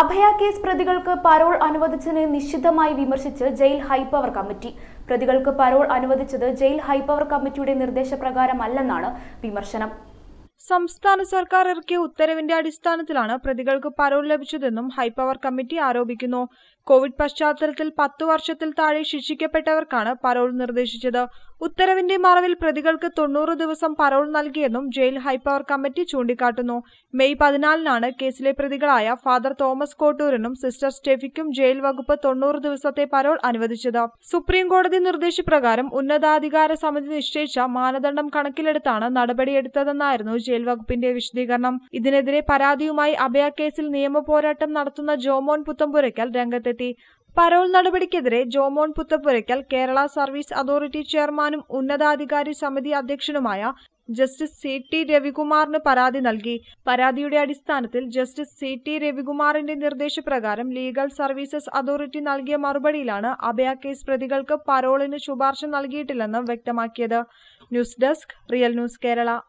അഭയ case പ്രതികൾക്ക് parole അനുവദിച്ചതിനെ നിശിതമായി വിമർശിച്ച് ജയിൽ ഹൈപ്പവർ കമ്മിറ്റി പ്രതികൾക്ക് പരോൾ അനുവദിച്ചത് ജയിൽ ഹൈപ്പവർ കമ്മിറ്റിയുടെ നിർദ്ദേശപ്രകാരമല്ലെന്നാണ് വിമർശനം സംസ്ഥാന സർക്കാർ ഇറക്കിയ ഉത്തരവിന്റെ അടിസ്ഥാനത്തിലാണ് പ്രതികൾക്ക് പരോൾ ലഭിച്ചതെന്നും ഹൈപ്പവർ കമ്മിറ്റി ആരോപിക്കുന്നു കോവിഡ് പശ്ചാത്തലത്തിൽ പത്തു വർഷത്തിൽ താഴെ ശിക്ഷിക്കപ്പെട്ടവർക്കാണ് പരോൾ നിർദ്ദേശിച്ചത് ഉത്തരവിന്റെ മറവിൽ പ്രതികൾക്ക് തൊണ്ണൂറ് ദിവസം പരോൾ നൽകിയെന്നും ജയിൽ ഹൈപ്പവർ കമ്മിറ്റി ചൂണ്ടിക്കാട്ടുന്നു മെയ് പതിനാലിനാണ് കേസിലെ പ്രതികളായ ഫാദർ തോമസ് കോട്ടൂരനും സിസ്റ്റർ സ്റ്റെഫിക്കും ജയിൽ വകുപ്പ് തൊണ്ണൂറ് ദിവസത്തെ പരോൾ അനുവദിച്ചത് സുപ്രീം കോടതി നിർദ്ദേശപ്രകാരം ഉന്നതാധികാര സമിതി നിശ്ചയിച്ച മാനദണ്ഡം കണക്കിലെടുത്താണ് നടപടിയെടുത്തതെന്നായിരുന്നു ജയിൽ വകുപ്പിന്റെ വിശദീകരണം ഇതിനെതിരെ പരാതിയുമായി അഭയ കേസിൽ നിയമപോരാട്ടം നടത്തുന്ന ജോമോൻ പുത്തമ്പുരയ്ക്കൽ രംഗത്തെ രംഗത്തെത്തി പരോൾ നടപടിക്കെതിരെ ജോമോൺ പുത്തപ്പുരയ്ക്കൽ കേരള സർവീസ് അതോറിറ്റി ചെയർമാനും ഉന്നതാധികാരി സമിതി അധ്യക്ഷനുമായ ജസ്റ്റിസ് സി ടി രവികുമാറിന് പരാതി നൽകി പരാതിയുടെ അടിസ്ഥാനത്തിൽ ജസ്റ്റിസ് സി ടി രവികുമാറിന്റെ നിർദ്ദേശപ്രകാരം ലീഗൽ സർവീസസ് അതോറിറ്റി നൽകിയ മറുപടിയിലാണ് അഭയ കേസ് പ്രതികൾക്ക് പരോളിന് ശുപാർശ നൽകിയിട്ടില്ലെന്ന് വ്യക്തമാക്കിയത് news desk real news Kerala